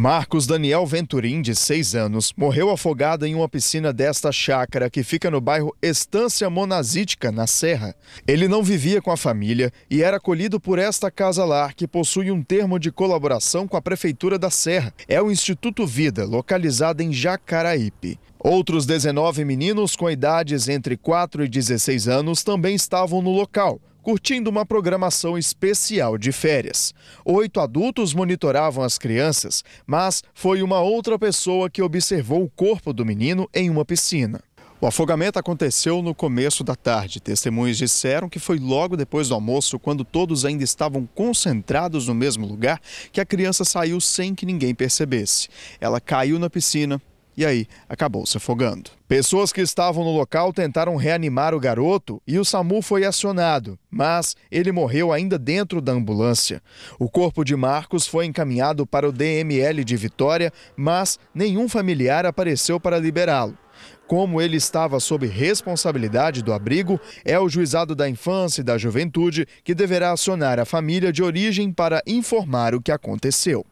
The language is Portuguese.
Marcos Daniel Venturim, de 6 anos, morreu afogado em uma piscina desta chácara que fica no bairro Estância Monazítica, na Serra. Ele não vivia com a família e era acolhido por esta casa lar que possui um termo de colaboração com a Prefeitura da Serra. É o Instituto Vida, localizado em Jacaraípe. Outros 19 meninos com idades entre 4 e 16 anos também estavam no local curtindo uma programação especial de férias. Oito adultos monitoravam as crianças, mas foi uma outra pessoa que observou o corpo do menino em uma piscina. O afogamento aconteceu no começo da tarde. Testemunhas disseram que foi logo depois do almoço, quando todos ainda estavam concentrados no mesmo lugar, que a criança saiu sem que ninguém percebesse. Ela caiu na piscina e aí acabou se afogando. Pessoas que estavam no local tentaram reanimar o garoto e o SAMU foi acionado, mas ele morreu ainda dentro da ambulância. O corpo de Marcos foi encaminhado para o DML de Vitória, mas nenhum familiar apareceu para liberá-lo. Como ele estava sob responsabilidade do abrigo, é o juizado da infância e da juventude que deverá acionar a família de origem para informar o que aconteceu.